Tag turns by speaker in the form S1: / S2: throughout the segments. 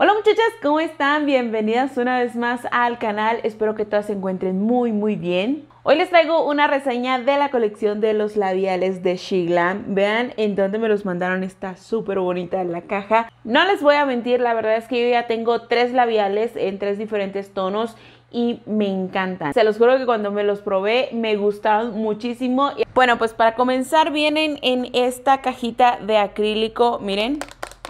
S1: Hola muchachas, ¿cómo están? Bienvenidas una vez más al canal. Espero que todas se encuentren muy muy bien. Hoy les traigo una reseña de la colección de los labiales de Shiglam. Vean en dónde me los mandaron, está súper bonita la caja. No les voy a mentir, la verdad es que yo ya tengo tres labiales en tres diferentes tonos y me encantan. Se los juro que cuando me los probé me gustaron muchísimo. Bueno, pues para comenzar vienen en esta cajita de acrílico, miren.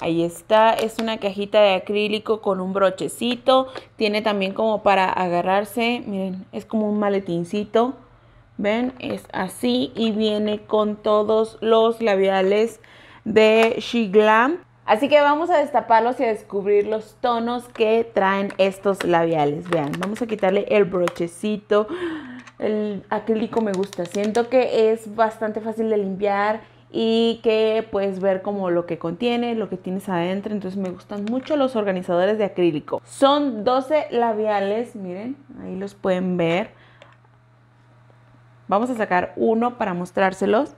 S1: Ahí está, es una cajita de acrílico con un brochecito. Tiene también como para agarrarse, miren, es como un maletincito. ¿Ven? Es así y viene con todos los labiales de Shiglam. Así que vamos a destaparlos y a descubrir los tonos que traen estos labiales. Vean, vamos a quitarle el brochecito. El acrílico me gusta. Siento que es bastante fácil de limpiar y que puedes ver como lo que contiene, lo que tienes adentro. Entonces me gustan mucho los organizadores de acrílico. Son 12 labiales, miren, ahí los pueden ver. Vamos a sacar uno para mostrárselos.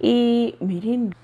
S1: Y miren,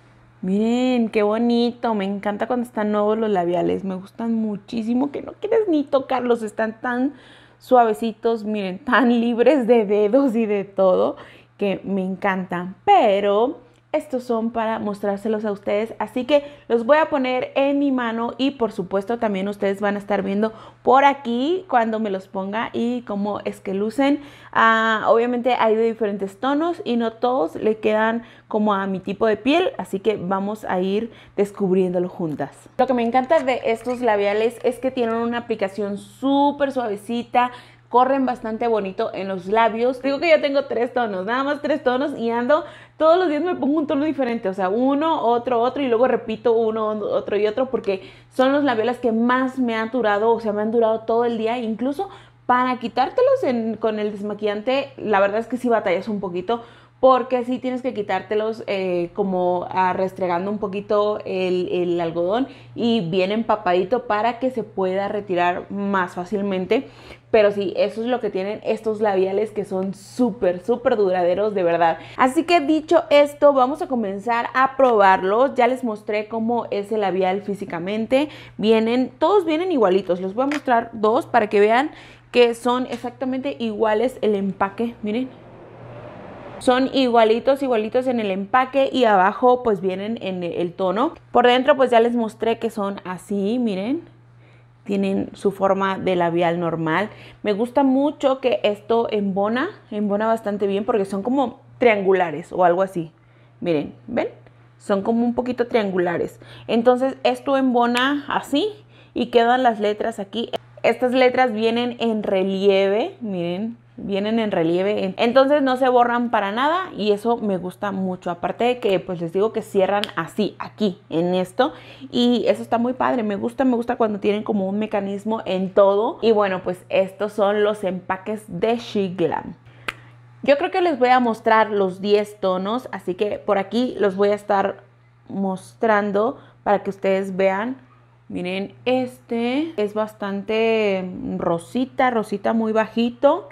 S1: miren, qué bonito. Me encanta cuando están nuevos los labiales. Me gustan muchísimo que no quieres ni tocarlos. Están tan suavecitos, miren, tan libres de dedos y de todo que me encantan, pero estos son para mostrárselos a ustedes, así que los voy a poner en mi mano y por supuesto también ustedes van a estar viendo por aquí cuando me los ponga y cómo es que lucen. Ah, obviamente hay de diferentes tonos y no todos le quedan como a mi tipo de piel, así que vamos a ir descubriéndolo juntas. Lo que me encanta de estos labiales es que tienen una aplicación súper suavecita, corren bastante bonito en los labios. Digo que ya tengo tres tonos, nada más tres tonos y ando, todos los días me pongo un tono diferente, o sea, uno, otro, otro y luego repito uno, otro y otro porque son los labiales que más me han durado, o sea, me han durado todo el día, incluso para quitártelos con el desmaquillante, la verdad es que sí batallas un poquito porque sí tienes que quitártelos eh, como ah, restregando un poquito el, el, algodón y bien empapadito para que se pueda retirar más fácilmente. Pero sí, eso es lo que tienen estos labiales que son súper, súper duraderos de verdad. Así que dicho esto, vamos a comenzar a probarlos. Ya les mostré cómo es el labial físicamente. Vienen, todos vienen igualitos. Les voy a mostrar dos para que vean que son exactamente iguales el empaque. Miren, son igualitos, igualitos en el empaque y abajo pues vienen en el tono. Por dentro pues ya les mostré que son así, miren. Tienen su forma de labial normal. Me gusta mucho que esto embona, embona bastante bien porque son como triangulares o algo así. Miren, ¿ven? Son como un poquito triangulares. Entonces esto embona así y quedan las letras aquí. Estas letras vienen en relieve, miren, vienen en relieve, entonces no se borran para nada y eso me gusta mucho, aparte de que pues les digo que cierran así, aquí, en esto y eso está muy padre, me gusta, me gusta cuando tienen como un mecanismo en todo y bueno pues estos son los empaques de Glam. Yo creo que les voy a mostrar los 10 tonos, así que por aquí los voy a estar mostrando para que ustedes vean. Miren, este es bastante rosita, rosita muy bajito.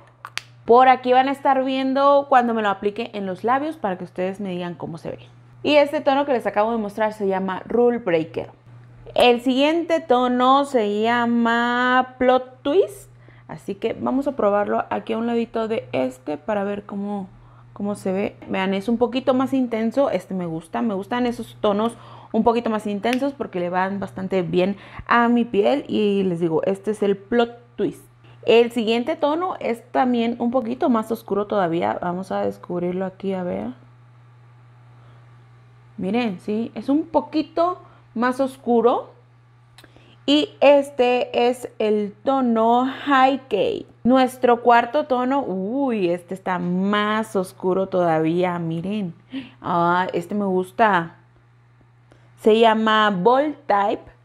S1: Por aquí van a estar viendo cuando me lo aplique en los labios para que ustedes me digan cómo se ve. Y este tono que les acabo de mostrar se llama Rule Breaker. El siguiente tono se llama Plot Twist. Así que vamos a probarlo aquí a un ladito de este para ver cómo, cómo se ve. Vean, es un poquito más intenso. Este me gusta. Me gustan esos tonos un poquito más intensos porque le van bastante bien a mi piel. Y les digo, este es el Plot Twist. El siguiente tono es también un poquito más oscuro todavía. Vamos a descubrirlo aquí, a ver. Miren, sí, es un poquito más oscuro. Y este es el tono High K. Nuestro cuarto tono, uy, este está más oscuro todavía, miren. Ah, este me gusta. Se llama Bold Type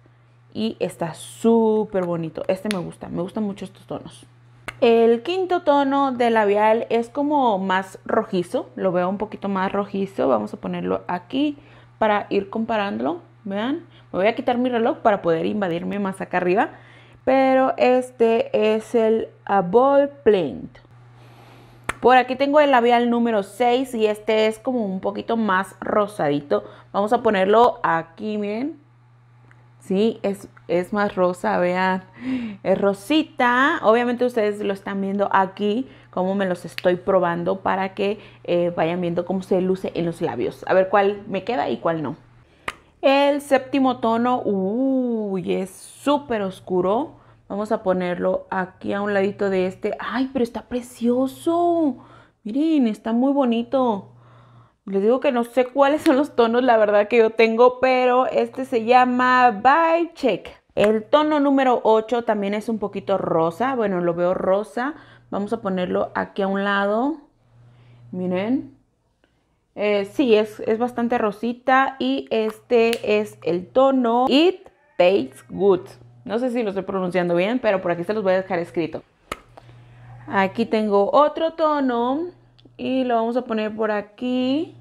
S1: y está súper bonito. Este me gusta, me gustan mucho estos tonos. El quinto tono de labial es como más rojizo, lo veo un poquito más rojizo. Vamos a ponerlo aquí para ir comparándolo. Vean, me voy a quitar mi reloj para poder invadirme más acá arriba. Pero este es el A Ball Por aquí tengo el labial número 6 y este es como un poquito más rosadito. Vamos a ponerlo aquí, miren, Sí, es, es más rosa, vean. Es rosita. Obviamente ustedes lo están viendo aquí, cómo me los estoy probando para que eh, vayan viendo cómo se luce en los labios. A ver cuál me queda y cuál no. El séptimo tono, uy, es súper oscuro. Vamos a ponerlo aquí a un ladito de este. ¡Ay, pero está precioso! Miren, está muy bonito. Les digo que no sé cuáles son los tonos, la verdad que yo tengo, pero este se llama by Check. El tono número 8 también es un poquito rosa. Bueno, lo veo rosa. Vamos a ponerlo aquí a un lado. Miren. Eh, sí, es, es bastante rosita. Y este es el tono It Tastes Good. No sé si lo estoy pronunciando bien, pero por aquí se los voy a dejar escrito. Aquí tengo otro tono y lo vamos a poner por aquí.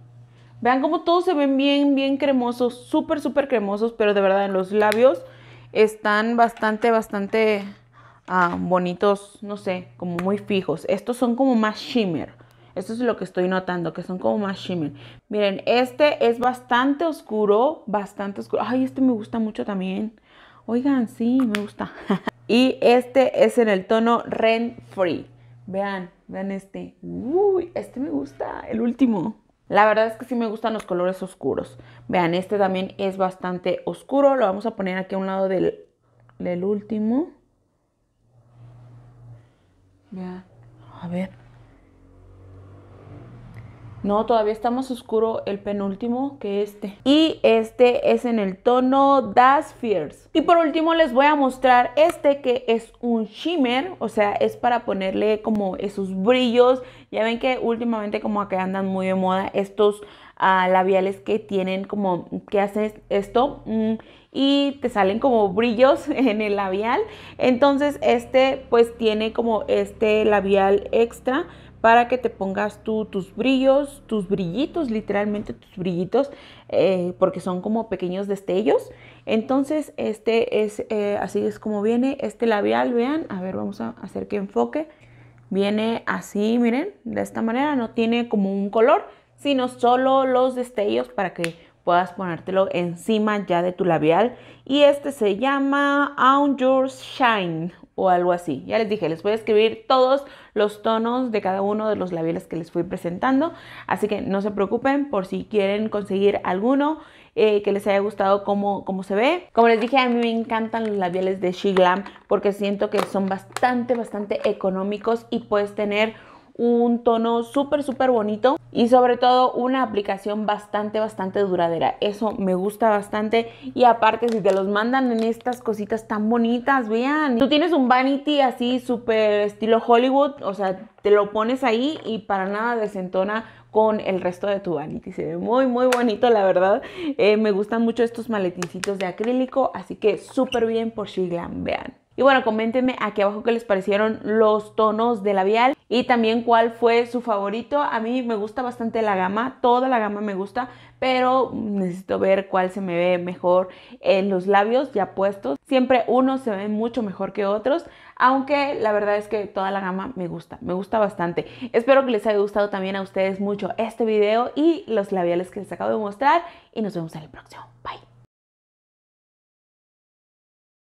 S1: Vean cómo todos se ven bien, bien cremosos, súper, súper cremosos, pero de verdad en los labios están bastante, bastante ah, bonitos, no sé, como muy fijos. Estos son como más shimmer. Esto es lo que estoy notando, que son como más shimmer. Miren, este es bastante oscuro, bastante oscuro. Ay, este me gusta mucho también. Oigan, sí, me gusta. y este es en el tono Ren Free. Vean, vean este. Uy, este me gusta, el último. La verdad es que sí me gustan los colores oscuros. Vean, este también es bastante oscuro. Lo vamos a poner aquí a un lado del, del último. Vean, a ver. No, todavía está más oscuro el penúltimo que este. Y este es en el tono Das Fierce. Y por último les voy a mostrar este que es un shimmer. O sea, es para ponerle como esos brillos. Ya ven que últimamente como acá andan muy de moda estos ah, labiales que tienen como que hacen esto. Mm, y te salen como brillos en el labial. Entonces este pues tiene como este labial extra para que te pongas tú tus brillos, tus brillitos, literalmente tus brillitos, eh, porque son como pequeños destellos. Entonces, este es, eh, así es como viene este labial, vean, a ver, vamos a hacer que enfoque. Viene así, miren, de esta manera, no tiene como un color, sino solo los destellos para que puedas ponértelo encima ya de tu labial. Y este se llama On Your Shine, o algo así. Ya les dije, les voy a escribir todos los tonos de cada uno de los labiales que les fui presentando, así que no se preocupen por si quieren conseguir alguno eh, que les haya gustado cómo, se ve. Como les dije, a mí me encantan los labiales de She porque siento que son bastante, bastante económicos y puedes tener un tono súper, súper bonito y sobre todo una aplicación bastante, bastante duradera. Eso me gusta bastante y aparte si te los mandan en estas cositas tan bonitas, vean. Tú tienes un vanity así súper estilo Hollywood, o sea, te lo pones ahí y para nada desentona con el resto de tu vanity. Se ve muy, muy bonito, la verdad. Eh, me gustan mucho estos maletincitos de acrílico, así que súper bien por Shiglam, vean. Y bueno, coméntenme aquí abajo qué les parecieron los tonos de labial y también cuál fue su favorito. A mí me gusta bastante la gama, toda la gama me gusta, pero necesito ver cuál se me ve mejor en los labios ya puestos. Siempre unos se ven mucho mejor que otros, aunque la verdad es que toda la gama me gusta, me gusta bastante. Espero que les haya gustado también a ustedes mucho este video y los labiales que les acabo de mostrar y nos vemos en el próximo. Bye.